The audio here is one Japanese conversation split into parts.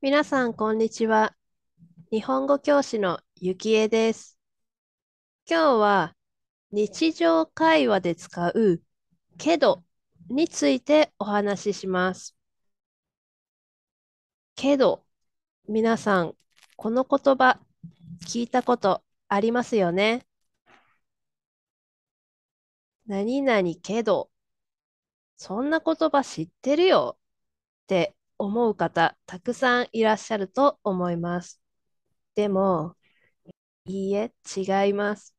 皆さん、こんにちは。日本語教師のゆきえです。今日は日常会話で使うけどについてお話しします。けど、皆さん、この言葉聞いたことありますよね何々けどそんな言葉知ってるよって思う方、たくさんいらっしゃると思います。でも、いいえ、違います。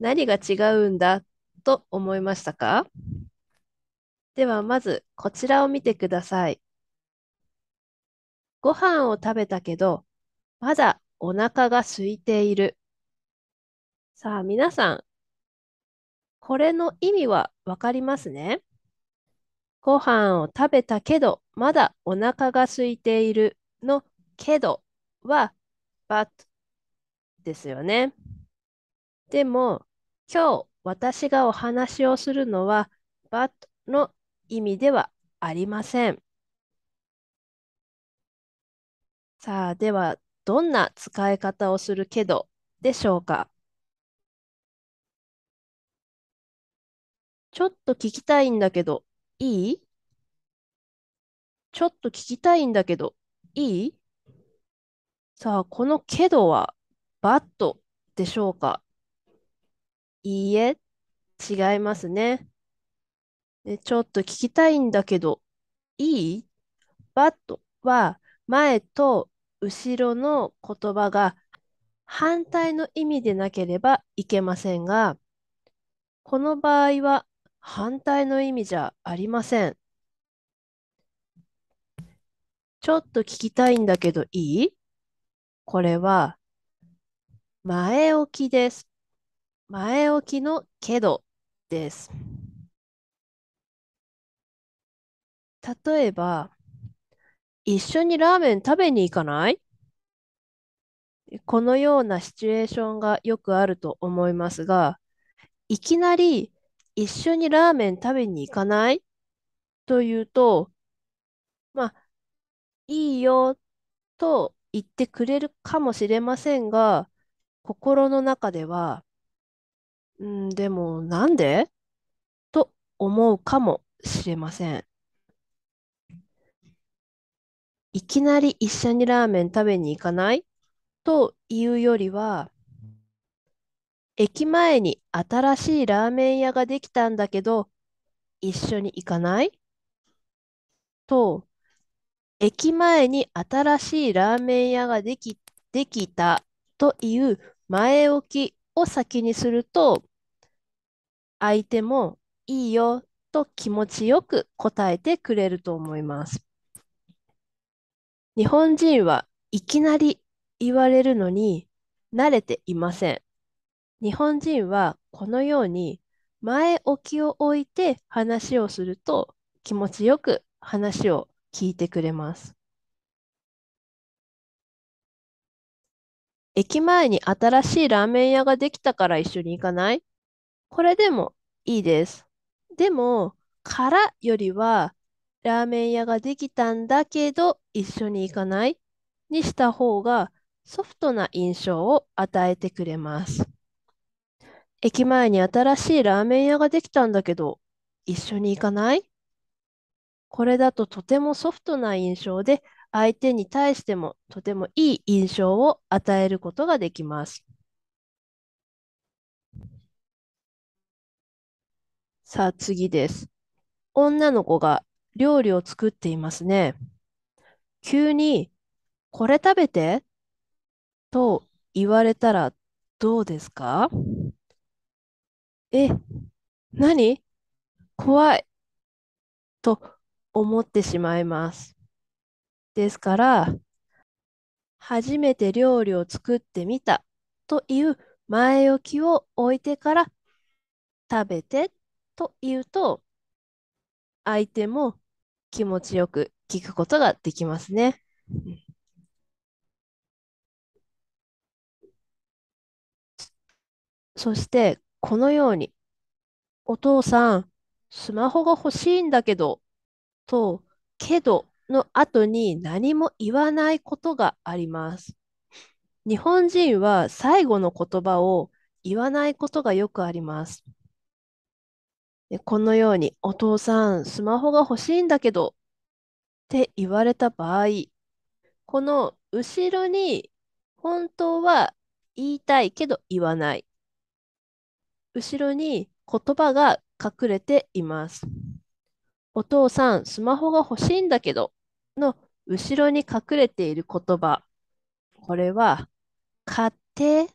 何が違うんだと思いましたかでは、まずこちらを見てください。ご飯を食べたけど、まだお腹が空いている。さあ、皆さん、これの意味はわかりますね。ご飯を食べたけど、まだお腹が空いているのけどは but ですよね。でも、今日私がお話をするのは but の意味ではありません。さあ、では、どんな使い方をするけどでしょうかちょっと聞きたいんだけど、いいちょっと聞きたいんだけど、いいさあ、このけどは、バットでしょうかいいえ、違いますね。で、ちょっと聞きたいんだけど、いいバットは、前と後ろの言葉が反対の意味でなければいけませんが、この場合は反対の意味じゃありません。ちょっと聞きたいんだけどいいこれは、前置きです。前置きのけどです。例えば、一緒にラーメン食べに行かないこのようなシチュエーションがよくあると思いますが、いきなり一緒にラーメン食べに行かないというと、まあ、いいよと言ってくれるかもしれませんが、心の中では、んでもなんでと思うかもしれません。いきなり一緒にラーメン食べに行かないというよりは、駅前に新しいラーメン屋ができたんだけど、一緒に行かないと、駅前に新しいラーメン屋ができ、できたという前置きを先にすると、相手もいいよと気持ちよく答えてくれると思います。日本人はいきなり言われるのに慣れていません。日本人はこのように前置きを置いて話をすると気持ちよく話を聞いてくれます。駅前に新しいラーメン屋ができたから一緒に行かないこれでもいいです。でも、からよりは、ラーメン屋ができたんだけど一緒に行かないにした方がソフトな印象を与えてくれます。駅前に新しいラーメン屋ができたんだけど、一緒に行かないこれだととてもソフトな印象で、相手に対してもとてもいい印象を与えることができます。さあ次です。女の子が料理を作っていますね。急に、これ食べてと言われたらどうですかえ、何怖いと思ってしまいます。ですから、初めて料理を作ってみたという前置きを置いてから食べてと言うと、相手も気持ちよく聞くことができますね。そしてこのように、お父さん、スマホが欲しいんだけど、と、けどの後に何も言わないことがあります。日本人は最後の言葉を言わないことがよくあります。このように、お父さん、スマホが欲しいんだけど、って言われた場合、この後ろに本当は言いたいけど言わない。後ろに言葉が隠れています。お父さん、スマホが欲しいんだけどの後ろに隠れている言葉。これは、買って、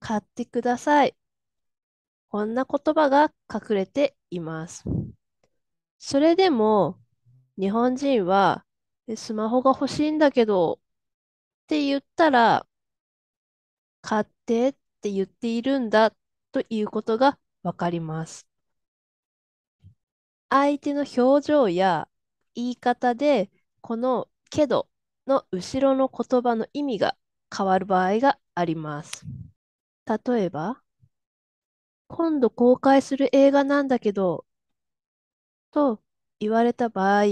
買ってください。こんな言葉が隠れています。それでも、日本人は、スマホが欲しいんだけどって言ったら、買ってって言っているんだということがわかります。相手の表情や言い方で、このけどの後ろの言葉の意味が変わる場合があります。例えば、今度公開する映画なんだけど、と言われた場合、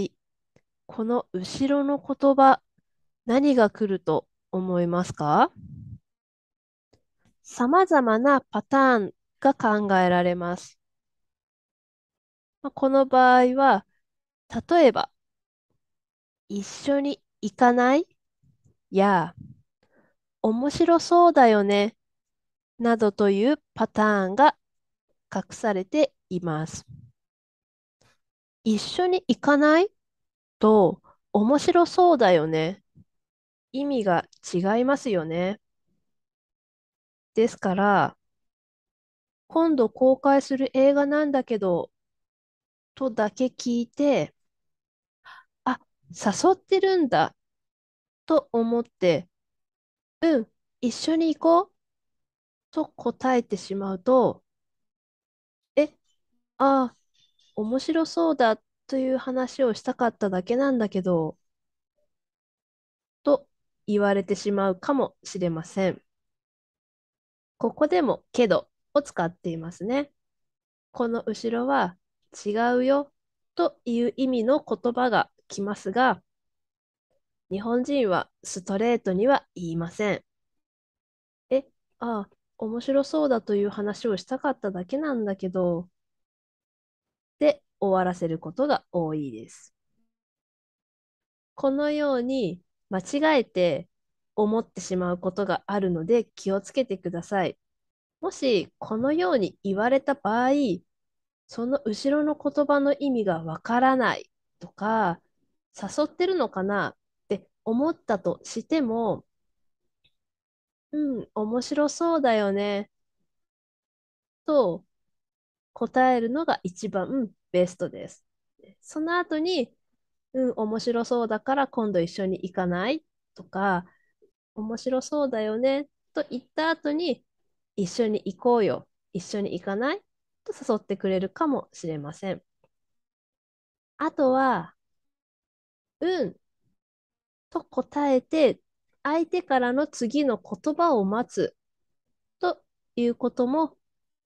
この後ろの言葉、何が来ると思いますか様々なパターンが考えられます。まこの場合は、例えば、一緒に行かないや、面白そうだよね、などというパターンが隠されています。一緒に行かないと面白そうだよね。意味が違いますよね。ですから、今度公開する映画なんだけど、とだけ聞いて、あ、誘ってるんだ、と思って、うん、一緒に行こう、と答えてしまうと、え、ああ、面白そうだという話をしたかっただけなんだけど、と言われてしまうかもしれません。ここでもけどを使っていますね。この後ろは違うよという意味の言葉が来ますが、日本人はストレートには言いません。え、ああ、面白そうだという話をしたかっただけなんだけど、で終わらせることが多いです。このように間違えて思ってしまうことがあるので気をつけてください。もしこのように言われた場合、その後ろの言葉の意味がわからないとか、誘ってるのかなって思ったとしても、うん、面白そうだよね。と答えるのが一番ベストです。その後に、うん、面白そうだから今度一緒に行かないとか、面白そうだよねと言った後に一緒に行こうよ一緒に行かないと誘ってくれるかもしれません。あとは、うん、と答えて、相手からの次の言葉を待つということも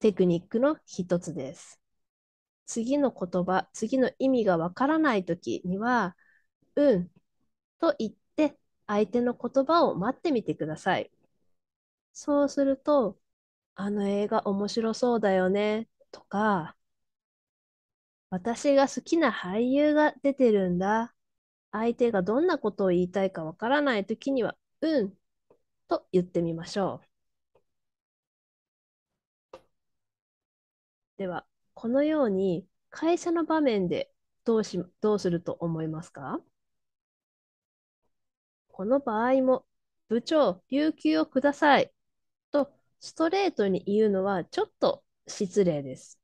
テクニックの一つです。次の言葉、次の意味がわからないときには、うんと言っ相手の言葉を待ってみてください。そうすると、あの映画面白そうだよねとか、私が好きな俳優が出てるんだ。相手がどんなことを言いたいかわからないときには、うん、と言ってみましょう。では、このように会社の場面でどうしどうすると思いますかこの場合も、部長、有給をください。と、ストレートに言うのはちょっと失礼です。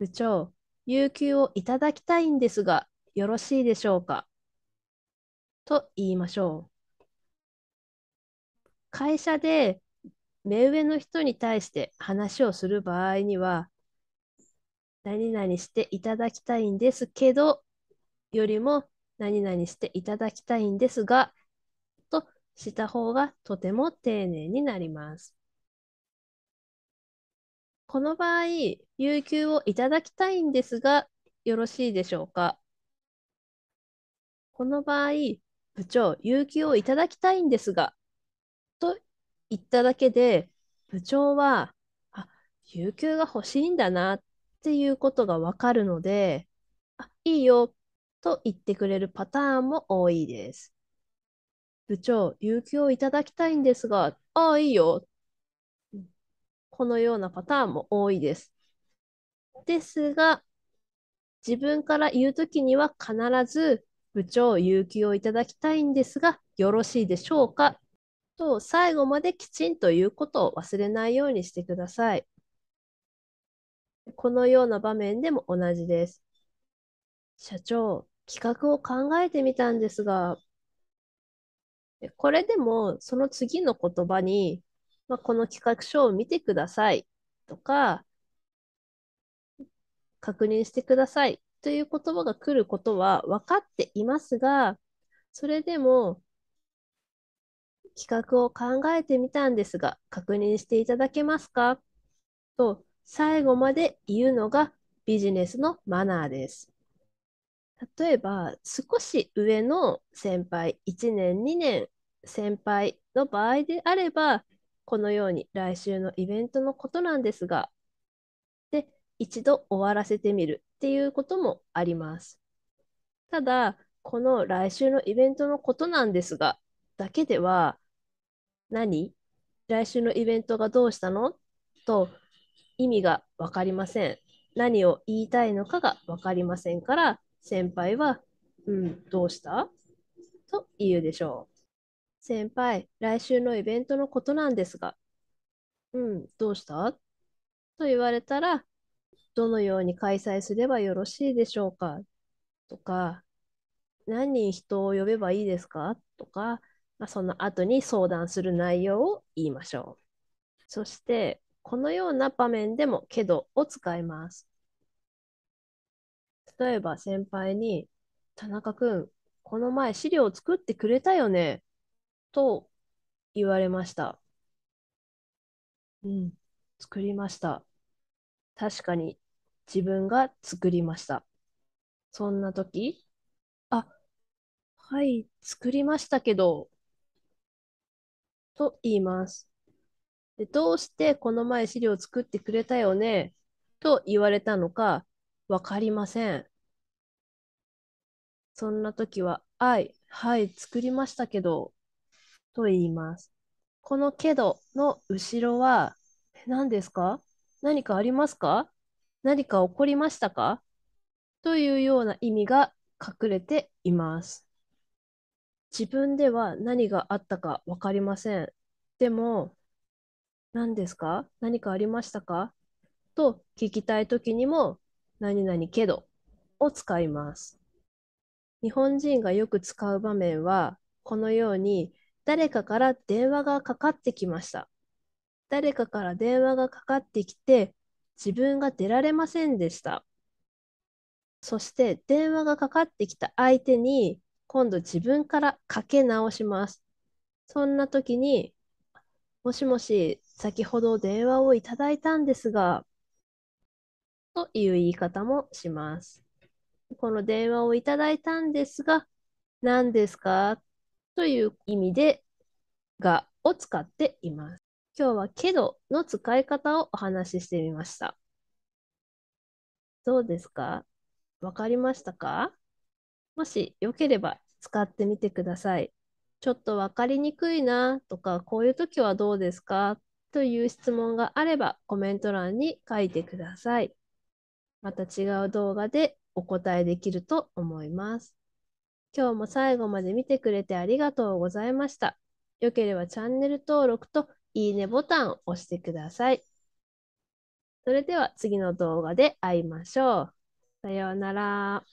部長、有給をいただきたいんですが、よろしいでしょうかと言いましょう。会社で目上の人に対して話をする場合には、何々していただきたいんですけど、よりも何々していただきたいんですが、とした方がとても丁寧になります。この場合、有給をいただきたいんですが、よろしいでしょうかこの場合、部長、有給をいただきたいんですが、と言っただけで、部長は、あ、有給が欲しいんだなっていうことがわかるので、あ、いいよ、と言ってくれるパターンも多いです。部長、有給をいただきたいんですが、ああ、いいよ。このようなパターンも多いです。ですが、自分から言うときには必ず、部長、有給をいただきたいんですが、よろしいでしょうかと、最後まできちんと言うことを忘れないようにしてください。このような場面でも同じです。社長、企画を考えてみたんですが、これでもその次の言葉に、まあ、この企画書を見てくださいとか、確認してくださいという言葉が来ることは分かっていますが、それでも企画を考えてみたんですが、確認していただけますかと最後まで言うのがビジネスのマナーです。例えば少し上の先輩1年2年先輩の場合であればこのように来週のイベントのことなんですがで一度終わらせてみるっていうこともありますただこの来週のイベントのことなんですがだけでは何来週のイベントがどうしたのと意味が分かりません何を言いたいのかが分かりませんから先輩は、うん、どうしたと言うでしょう。先輩、来週のイベントのことなんですが、うん、どうしたと言われたら、どのように開催すればよろしいでしょうかとか、何人人を呼べばいいですかとか、まあ、その後に相談する内容を言いましょう。そして、このような場面でも、けどを使います。例えば先輩に、田中君、この前資料を作ってくれたよね、と言われました。うん、作りました。確かに自分が作りました。そんな時、あ、はい、作りましたけど、と言います。で、どうしてこの前資料を作ってくれたよねと言われたのか、わかりません。そんな時は、はい、はい、作りましたけど、と言います。このけどの後ろは、何ですか何かありますか何か起こりましたかというような意味が隠れています。自分では何があったかわかりません。でも、何ですか何かありましたかと聞きたい時にも何々けどを使います。日本人がよく使う場面は、このように誰かから電話がかかってきました。誰かから電話がかかってきて、自分が出られませんでした。そして電話がかかってきた相手に今度自分からかけ直します。そんな時に、もしもし、先ほど電話をいただいたんですが、という言い方もします。この電話をいただいたんですが、何ですかという意味で、がを使っています。今日はけどの使い方をお話ししてみました。どうですかわかりましたかもしよければ使ってみてください。ちょっとわかりにくいなとか、こういう時はどうですかという質問があればコメント欄に書いてください。また違う動画でお答えできると思います。今日も最後まで見てくれてありがとうございました。よければチャンネル登録といいねボタンを押してください。それでは次の動画で会いましょう。さようなら。